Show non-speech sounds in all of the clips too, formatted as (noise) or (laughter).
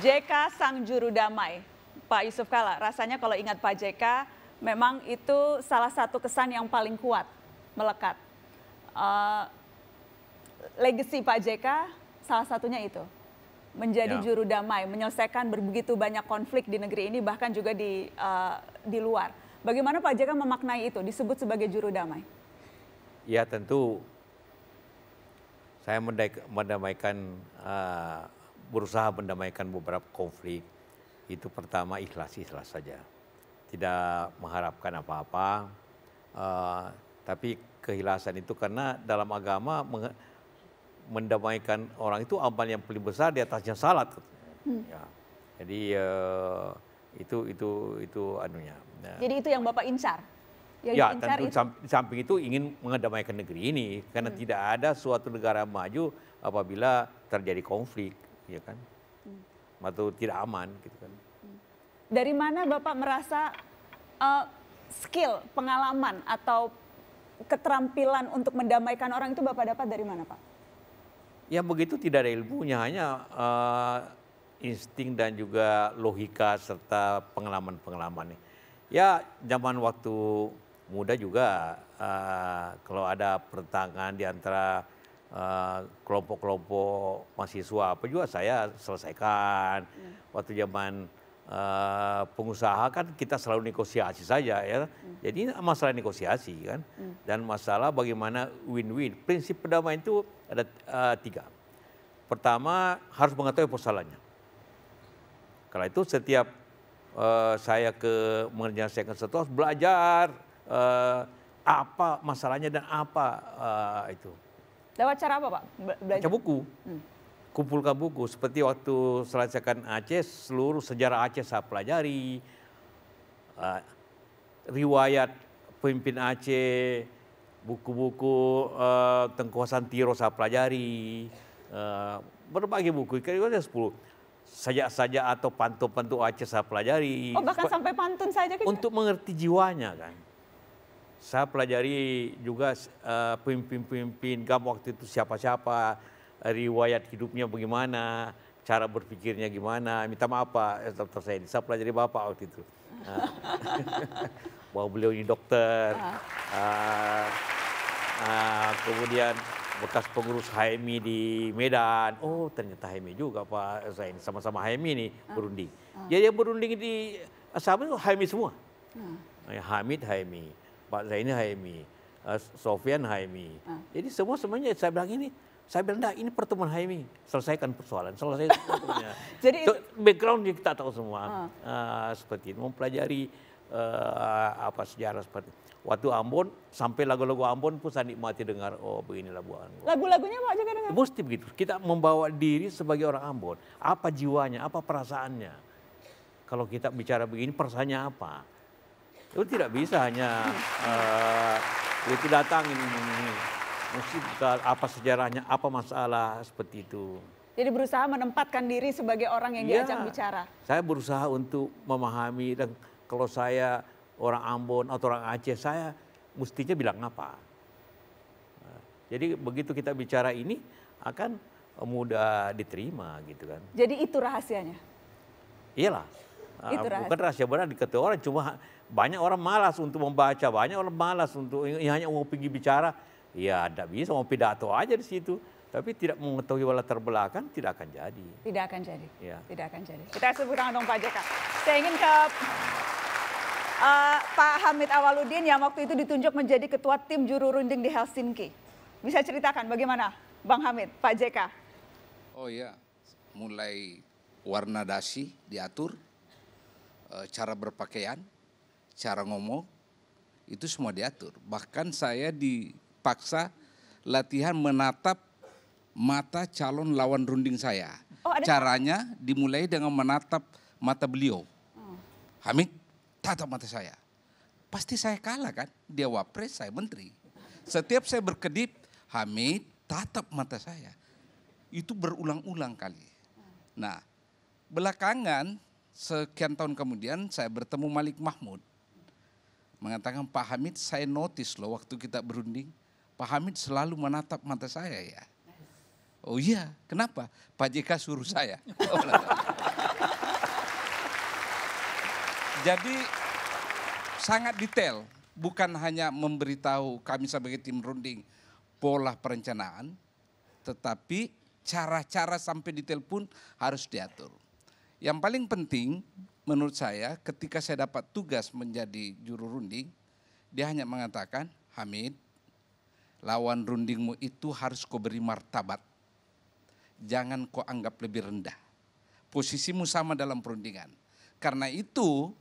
JK sang juru damai, Pak Yusuf Kala. Rasanya kalau ingat Pak JK, memang itu salah satu kesan yang paling kuat, melekat. Uh, legacy Pak JK salah satunya itu. Menjadi ya. juru damai, menyelesaikan begitu banyak konflik di negeri ini, bahkan juga di, uh, di luar. Bagaimana Pak JK memaknai itu, disebut sebagai juru damai? Ya tentu saya mendamaikan uh, berusaha mendamaikan beberapa konflik itu pertama ikhlas ikhlas saja tidak mengharapkan apa-apa uh, tapi kehilasan itu karena dalam agama mendamaikan orang itu amal yang paling besar di atasnya salat hmm. ya. jadi uh, itu itu itu anunya nah. jadi itu yang bapak incar yang ya tentu itu... samping itu ingin mendamaikan negeri ini karena hmm. tidak ada suatu negara maju apabila terjadi konflik ya kan hmm. atau tidak aman gitu kan hmm. dari mana bapak merasa uh, skill pengalaman atau keterampilan untuk mendamaikan orang itu bapak dapat dari mana pak ya begitu tidak ada ilmunya hanya uh, insting dan juga logika serta pengalaman-pengalaman nih ya zaman waktu muda juga uh, kalau ada pertentangan di antara Eh, kelompok-kelompok mahasiswa apa juga saya selesaikan hmm. waktu zaman uh, pengusaha kan kita selalu negosiasi saja ya hmm. jadi masalah negosiasi kan hmm. dan masalah bagaimana win-win prinsip perdamaian itu ada uh, tiga pertama harus mengetahui persoalannya karena itu setiap uh, saya ke mengerjakan sesuatu harus belajar uh, apa masalahnya dan apa uh, itu Lewat cara apa Pak? Belajar? Baca buku. Hmm. Kumpulkan buku. Seperti waktu selesaikan Aceh, seluruh sejarah Aceh saya pelajari. Uh, riwayat pemimpin Aceh, buku-buku uh, eh, tengkuasan Tiro saya pelajari. Uh, berbagai buku, kira-kira sepuluh sajak-sajak atau pantun-pantun Aceh saya pelajari. Oh bahkan sampai pantun saja kan? Untuk mengerti jiwanya kan. Saya pelajari juga eh, pemimpin-pemimpin uh, GAM waktu itu siapa-siapa, eh, riwayat hidupnya bagaimana, cara berpikirnya gimana. Minta maaf Pak eh, Dr. Said, saya pelajari Bapak waktu itu. (laughs) Nah, (laughs) bahwa beliau ini dokter, uh, uh, kemudian bekas pengurus HMI di Medan. Oh ternyata HMI juga Pak Zain. Sama-sama HMI nih berunding. Uh. Ya yang berunding di Sabah itu HMI semua. Uh. Hamid ya, HMI. Pak Zaini Haimi, eh, Sofian Haimi. Ah. Jadi semua semuanya saya bilang ini saya bilang, nah ini pertemuan Haimi, selesaikan persoalan, selesai (laughs) Jadi so, yang kita tahu semua uh. Uh, seperti ini, mempelajari uh, apa sejarah seperti ini. Waktu Ambon, sampai lagu-lagu Ambon pun saya nikmati dengar, oh begini lagu Ambon. Lagu-lagunya Pak juga dengar? Mesti begitu, kita membawa diri sebagai orang Ambon. Apa jiwanya, apa perasaannya? Kalau kita bicara begini, perasaannya apa? Itu oh, tidak bisa hanya uh, itu ini, ini. Mesti apa sejarahnya, apa masalah seperti itu. Jadi berusaha menempatkan diri sebagai orang yang ya, diajak iya. bicara. Saya berusaha untuk memahami dan kalau saya orang Ambon atau orang Aceh, saya mestinya bilang apa. Jadi begitu kita bicara ini akan mudah diterima gitu kan. Jadi itu rahasianya? Iyalah. Itu rahasia. Bukan rahasia benar diketahui orang, cuma banyak orang malas untuk membaca, banyak orang malas untuk ya, hanya mau pergi bicara. Ya tidak bisa, mau pidato aja di situ. Tapi tidak mengetahui latar belakang tidak akan jadi. Tidak akan jadi. Ya. Tidak akan jadi. Kita sebut tangan dong Pak JK. Saya ingin ke uh, Pak Hamid Awaludin yang waktu itu ditunjuk menjadi ketua tim juru runding di Helsinki. Bisa ceritakan bagaimana Bang Hamid, Pak JK? Oh iya, mulai warna dasi diatur, eh, cara berpakaian, cara ngomong, itu semua diatur. Bahkan saya dipaksa latihan menatap mata calon lawan runding saya. Oh, ada... Caranya dimulai dengan menatap mata beliau. Hmm. Hamid, tatap mata saya. Pasti saya kalah kan? Dia wapres, saya menteri. Setiap saya berkedip, Hamid tatap mata saya. Itu berulang-ulang kali. Nah, belakangan sekian tahun kemudian saya bertemu Malik Mahmud mengatakan Pak Hamid saya notice loh waktu kita berunding Pak Hamid selalu menatap mata saya ya. Oh iya, kenapa? Pak JK suruh saya. (laughs) Jadi sangat detail, bukan hanya memberitahu kami sebagai tim runding pola perencanaan, tetapi cara-cara sampai detail pun harus diatur. Yang paling penting menurut saya ketika saya dapat tugas menjadi juru runding, dia hanya mengatakan, Hamid, lawan rundingmu itu harus kau beri martabat. Jangan kau anggap lebih rendah. Posisimu sama dalam perundingan. Karena itu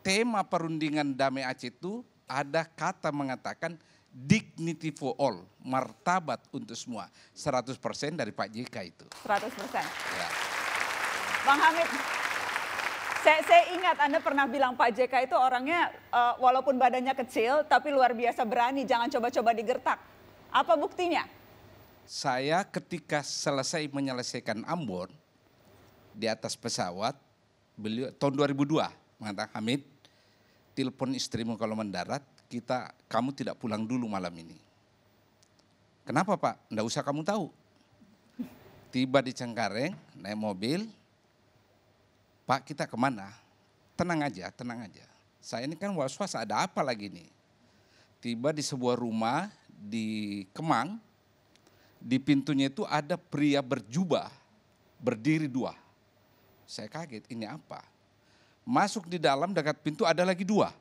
tema perundingan damai Aceh itu ada kata mengatakan dignity for all, martabat untuk semua. 100% dari Pak JK itu. 100%. Ya. Bang Hamid, saya, saya ingat Anda pernah bilang Pak JK itu orangnya uh, walaupun badannya kecil tapi luar biasa berani, jangan coba-coba digertak. Apa buktinya? Saya ketika selesai menyelesaikan Ambon di atas pesawat, beliau tahun 2002 mengatakan Hamid, telepon istrimu kalau mendarat, kita kamu tidak pulang dulu malam ini. Kenapa Pak? Nggak usah kamu tahu. Tiba di Cengkareng, naik mobil, Pak kita kemana? Tenang aja, tenang aja. Saya ini kan was-was ada apa lagi nih? Tiba di sebuah rumah di Kemang, di pintunya itu ada pria berjubah, berdiri dua. Saya kaget, ini apa? Masuk di dalam dekat pintu ada lagi dua.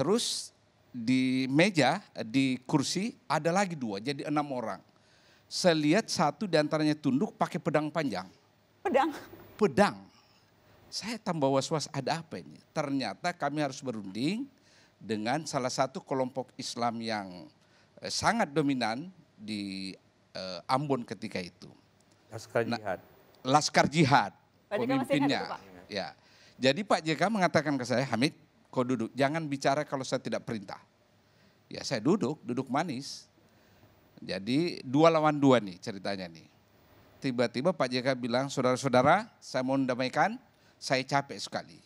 Terus di meja, di kursi ada lagi dua, jadi enam orang. Saya lihat satu diantaranya tunduk pakai pedang panjang. Pedang? Pedang. Saya tambah was-was ada apa ini? Ternyata kami harus berunding dengan salah satu kelompok Islam yang eh, sangat dominan di eh, Ambon ketika itu. Laskar nah, Jihad. Nah, Laskar Jihad Pak pemimpinnya. Itu, Ya. Jadi Pak JK mengatakan ke saya, Hamid, kau duduk, jangan bicara kalau saya tidak perintah. Ya saya duduk, duduk manis. Jadi dua lawan dua nih ceritanya nih. Tiba-tiba Pak JK bilang, saudara-saudara saya mau mendamaikan saya capek sekali.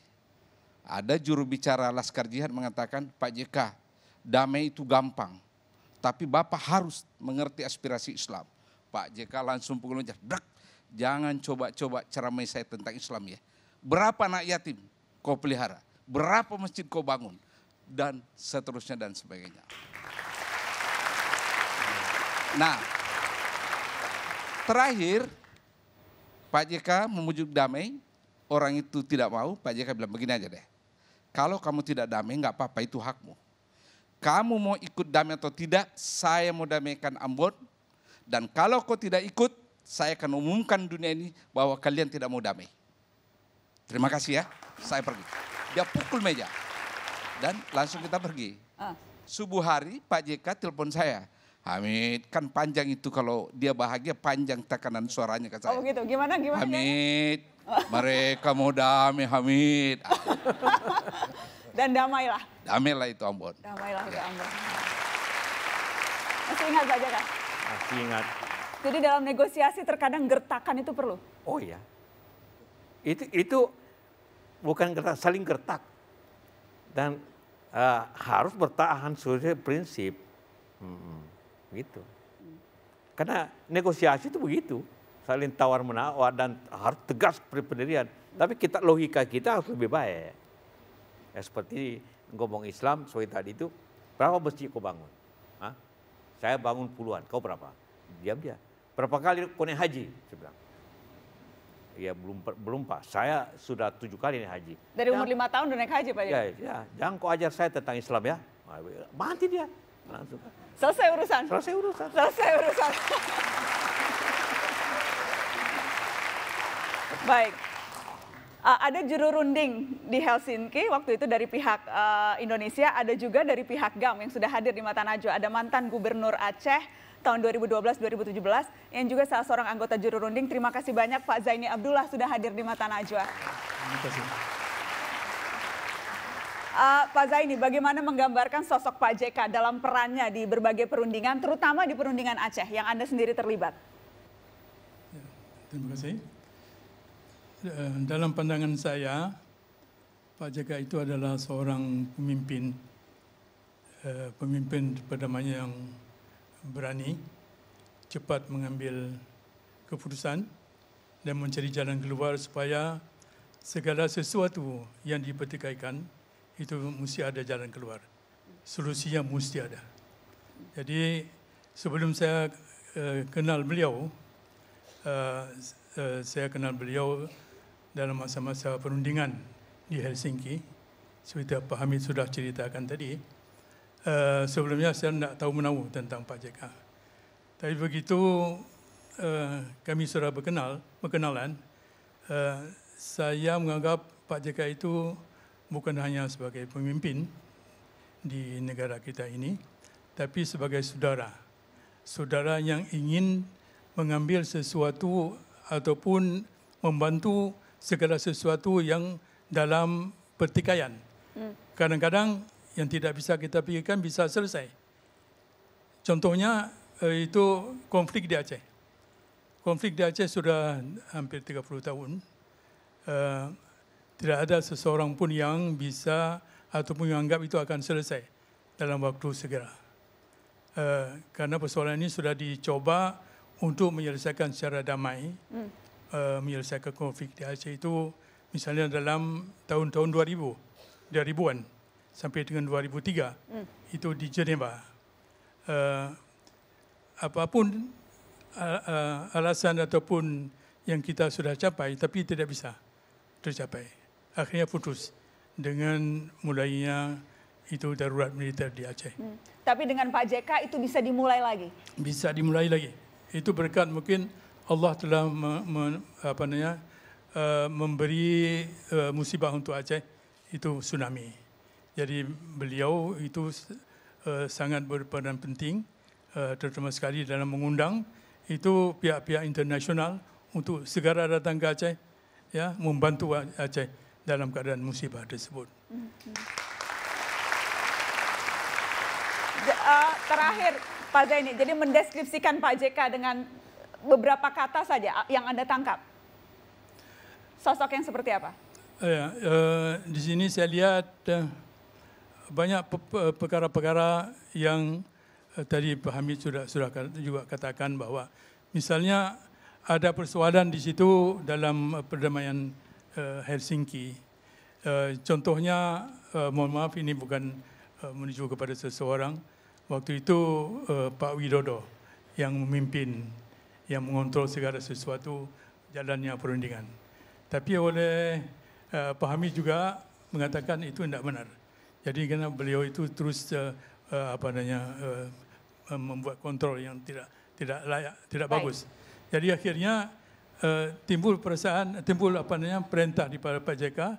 Ada juru bicara Laskar Jihad mengatakan, Pak JK, damai itu gampang. Tapi Bapak harus mengerti aspirasi Islam. Pak JK langsung pukul meja, jangan coba-coba ceramai saya tentang Islam ya. Berapa anak yatim kau pelihara? Berapa masjid kau bangun? Dan seterusnya dan sebagainya. Nah, terakhir Pak JK memujuk damai orang itu tidak mau, Pak JK bilang begini aja deh. Kalau kamu tidak damai nggak apa-apa itu hakmu. Kamu mau ikut damai atau tidak, saya mau damaikan Ambon. Dan kalau kau tidak ikut, saya akan umumkan dunia ini bahwa kalian tidak mau damai. Terima kasih ya, saya pergi. Dia pukul meja dan langsung kita pergi. Ah. Subuh hari Pak JK telepon saya. Hamid, kan panjang itu kalau dia bahagia panjang tekanan suaranya ke saya. Oh gitu, gimana gimana? Hamid, mereka mau damai Hamid. Dan damailah. Damailah itu Ambon. Damailah itu ya. Ambon. Masih ingat saja kan? Masih ingat. Jadi dalam negosiasi terkadang gertakan itu perlu. Oh iya. Itu itu bukan gertak, saling gertak. Dan uh, harus bertahan sesuai prinsip. Hmm, gitu. Karena negosiasi itu begitu saling tawar menawar dan harus tegas pendirian. Tapi kita logika kita harus lebih baik. Ya, seperti ngomong Islam, soal tadi itu, berapa masjid kau bangun? Hah? Saya bangun puluhan, kau berapa? Diam dia. Berapa kali kau naik haji? Saya bilang. Ya belum belum pak, saya sudah tujuh kali naik haji. Dari umur lima tahun udah naik haji pak? Ya? ya, ya, jangan kau ajar saya tentang Islam ya. Nah, mati dia langsung. Selesai urusan. Selesai urusan. Selesai urusan. Baik. Uh, ada juru runding di Helsinki waktu itu dari pihak uh, Indonesia, ada juga dari pihak GAM yang sudah hadir di Mata Najwa. Ada mantan Gubernur Aceh tahun 2012-2017 yang juga salah seorang anggota juru runding. Terima kasih banyak Pak Zaini Abdullah sudah hadir di Mata Najwa. Terima kasih. Uh, Pak Zaini, bagaimana menggambarkan sosok Pak JK dalam perannya di berbagai perundingan, terutama di perundingan Aceh yang Anda sendiri terlibat? Ya, terima kasih. Eh, dalam pandangan saya, Pak Jaga itu adalah seorang pemimpin, eh, pemimpin pedamanya yang berani, cepat mengambil keputusan dan mencari jalan keluar supaya segala sesuatu yang dipertikaikan itu mesti ada jalan keluar. Solusinya mesti ada. Jadi sebelum saya eh, kenal beliau, Eh, eh, saya kenal beliau dalam masa-masa perundingan di Helsinki seperti apa Hamid sudah ceritakan tadi uh, sebelumnya saya tidak tahu menahu tentang Pak JK tapi begitu uh, kami sudah berkenal berkenalan uh, saya menganggap Pak JK itu bukan hanya sebagai pemimpin di negara kita ini tapi sebagai saudara saudara yang ingin mengambil sesuatu ataupun membantu segala sesuatu yang dalam pertikaian. Hmm. Kadang-kadang yang tidak bisa kita pikirkan bisa selesai. Contohnya eh, itu konflik di Aceh. Konflik di Aceh sudah hampir 30 tahun. Eh, tidak ada seseorang pun yang bisa ataupun menganggap itu akan selesai dalam waktu segera. Eh, karena persoalan ini sudah dicoba untuk menyelesaikan secara damai hmm. uh, menyelesaikan konflik di Aceh itu misalnya dalam tahun-tahun 2000 2000-an sampai dengan 2003 hmm. itu di Geneva uh, apapun uh, uh, alasan ataupun yang kita sudah capai tapi tidak bisa tercapai akhirnya putus dengan mulainya itu darurat militer di Aceh. Hmm. Tapi dengan Pak JK itu bisa dimulai lagi. Bisa dimulai lagi itu berkat mungkin Allah telah me, me, apa namanya, uh, memberi uh, musibah untuk Aceh itu tsunami. Jadi beliau itu uh, sangat berperan penting uh, terutama sekali dalam mengundang itu pihak-pihak internasional untuk segera datang ke Aceh ya membantu Aceh dalam keadaan musibah tersebut. Mm Uh, terakhir Pak Zaini, jadi mendeskripsikan Pak JK dengan beberapa kata saja yang Anda tangkap. Sosok yang seperti apa? Ya, eh, di sini saya lihat eh, banyak perkara-perkara yang eh, tadi Pak Hamid sudah, sudah juga katakan bahwa misalnya ada persoalan di situ dalam eh, perdamaian eh, Helsinki. Eh, contohnya, eh, mohon maaf ini bukan eh, menuju kepada seseorang, Waktu itu uh, Pak Widodo yang memimpin, yang mengontrol segala sesuatu jalannya perundingan. Tapi oleh uh, Pak Hamid juga mengatakan itu tidak benar. Jadi kerana beliau itu terus uh, uh, apa namanya uh, membuat kontrol yang tidak tidak layak, tidak Baik. bagus. Jadi akhirnya uh, timbul perasaan, timbul apa namanya perintah daripada Pak Jeka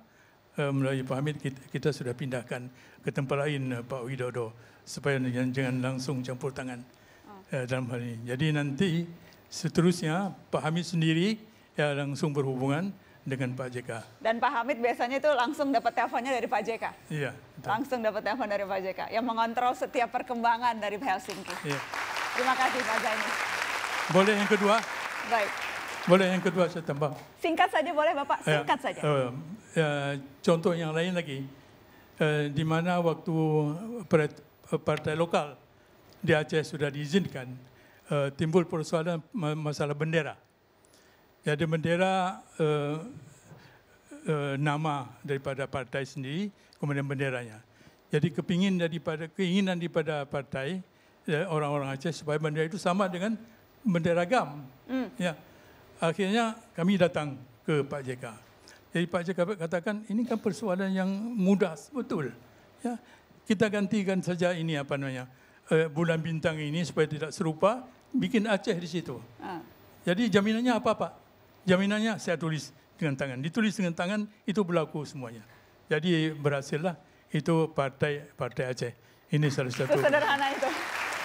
Eh, melalui Pak kita, kita sudah pindahkan ke tempat lain eh, Pak Widodo supaya jangan, jangan langsung campur tangan oh. Eh, dalam hal ini. Jadi nanti seterusnya Pak Hamid sendiri ya langsung berhubungan dengan Pak JK. Dan Pak Hamid biasanya itu langsung dapat teleponnya dari Pak JK. Iya. Betul. Langsung dapat telepon dari Pak JK yang mengontrol setiap perkembangan dari Helsinki. Iya. Terima kasih Pak Zaini. Boleh yang kedua? Baik. Boleh yang kedua saya tambah. Singkat saja boleh Bapak, ya. singkat eh, ya, saja. Uh, contoh yang lain lagi, uh, di mana waktu eh, partai lokal di Aceh sudah diizinkan, uh, timbul persoalan masalah bendera. Jadi bendera uh, uh, nama daripada partai sendiri, kemudian benderanya. Jadi kepingin daripada keinginan daripada partai orang-orang Aceh supaya bendera itu sama dengan bendera GAM. Mm. Ya Akhirnya kami datang ke Pak JK. Jadi Pak JK katakan ini kan persoalan yang mudah betul. Ya, kita gantikan saja ini apa namanya eh, bulan bintang ini supaya tidak serupa, bikin Aceh di situ. Ah. Jadi jaminannya apa Pak? Jaminannya saya tulis dengan tangan. Ditulis dengan tangan itu berlaku semuanya. Jadi berhasillah itu partai partai Aceh. Ini salah satu. (laughs) Sederhana itu.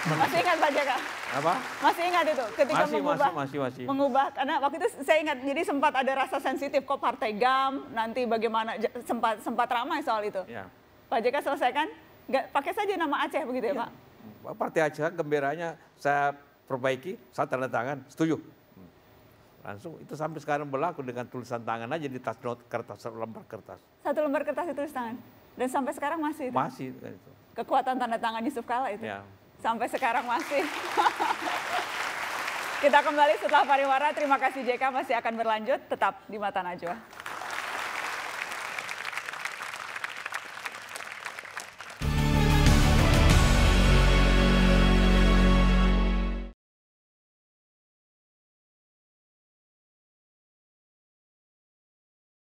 Masih ingat Pak Jaka? Apa? Masih ingat itu ketika masih, mengubah, masih, masih, masih. mengubah karena waktu itu saya ingat jadi sempat ada rasa sensitif kok partai gam nanti bagaimana sempat sempat ramai soal itu. Ya. Pak Jaka selesaikan, nggak pakai saja nama Aceh begitu ya, ya Pak? Partai Aceh kan gembiranya saya perbaiki, saya tanda tangan, setuju. Langsung itu sampai sekarang berlaku dengan tulisan tangan aja di tas not kertas satu lembar kertas. Satu lembar kertas ditulis tangan dan sampai sekarang masih itu. Masih itu. Kekuatan tanda tangan Yusuf Kala itu. Ya sampai sekarang masih. Kita kembali setelah pariwara. Terima kasih JK masih akan berlanjut. Tetap di Mata Najwa.